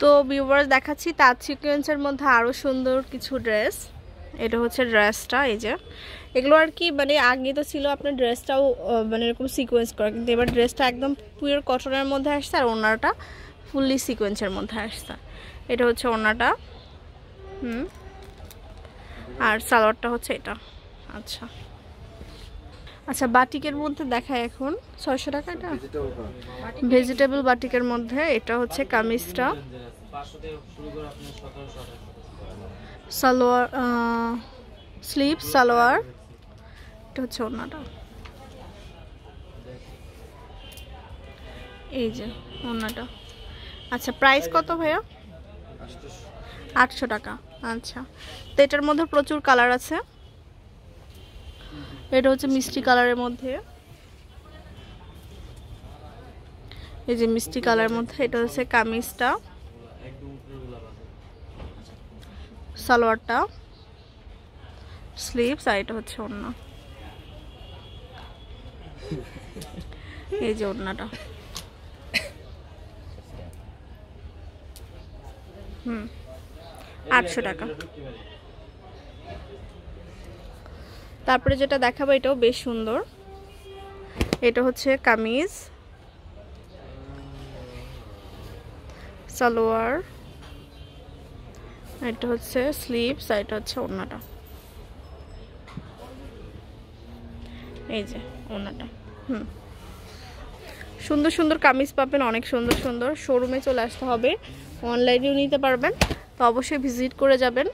তো ভিউয়ার্স দেখাচ্ছি তাঁত সিকুয়েন্সের মধ্যে আরও সুন্দর কিছু ড্রেস এটা হচ্ছে ড্রেসটা এই যে এগুলো আর কি মানে আগে তো ছিল আপনার ড্রেসটাও মানে এরকম সিকোয়েন্স করা কিন্তু এবার ড্রেসটা একদম পুয়ের কটনের মধ্যে আসছে আর ওনারটা ফুললি সিকুয়েন্সের মধ্যে আসছে এটা হচ্ছে ওনাটা হুম আর সালোয়ারটা হচ্ছে এটা আচ্ছা আচ্ছা বাটিকের মধ্যে দেখায় এখন ছয়শো টাকাটা ভেজিটেবল বাটিকের মধ্যে এটা হচ্ছে কামিজটা সালোয়ার স্লিপ সালোয়ার এটা হচ্ছে ওনাটা এই যে ওনাটা আচ্ছা প্রাইস কত ভাইয়া আটশো টাকা আচ্ছা তো এটার মধ্যে প্রচুর কালার আছে এটা হচ্ছে মিষ্টি কালারের মধ্যে এই যে মিষ্টি কালারের মধ্যে এটা হচ্ছে কামিজটা সালোয়ারটা স্লিভস আর এটা হচ্ছে অন্য এই যে অন্যটা হুম আটশো টাকা তারপরে যেটা দেখাবো এটাও বেশ সুন্দর এটা হচ্ছে কামিজ সালোয়ার এটা হচ্ছে স্লিভস আর এটা হচ্ছে ওনাটা এই যে ওনাটা হুম সুন্দর সুন্দর কামিজ পাবেন অনেক সুন্দর সুন্দর শোরুমে চলে আসতে হবে অনলাইনেও নিতে পারবেন তো অবশ্যই ভিজিট করে যাবেন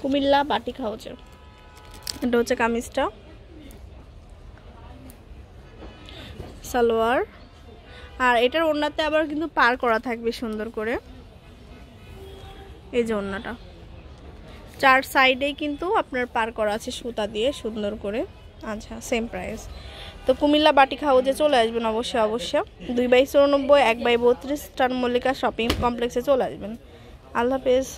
কুমিল্লা বাটিক হাউজে এটা হচ্ছে কামিজটা সালোয়ার আর এটার ওড়নাতে আবার কিন্তু পার করা থাকবে সুন্দর করে এই যে ওড়নাটা চার সাইডেই কিন্তু আপনার পার করা আছে সুতা দিয়ে সুন্দর করে আচ্ছা সেম প্রাইস তো কুমিল্লা বাটি যে চলে আসবেন অবশ্যই অবশ্যই দুই বাই চৌরানব্বই এক বাই বত্রিশ টান মল্লিকা শপিং কমপ্লেক্সে চলে আসবেন আল্লাহ হাফেজ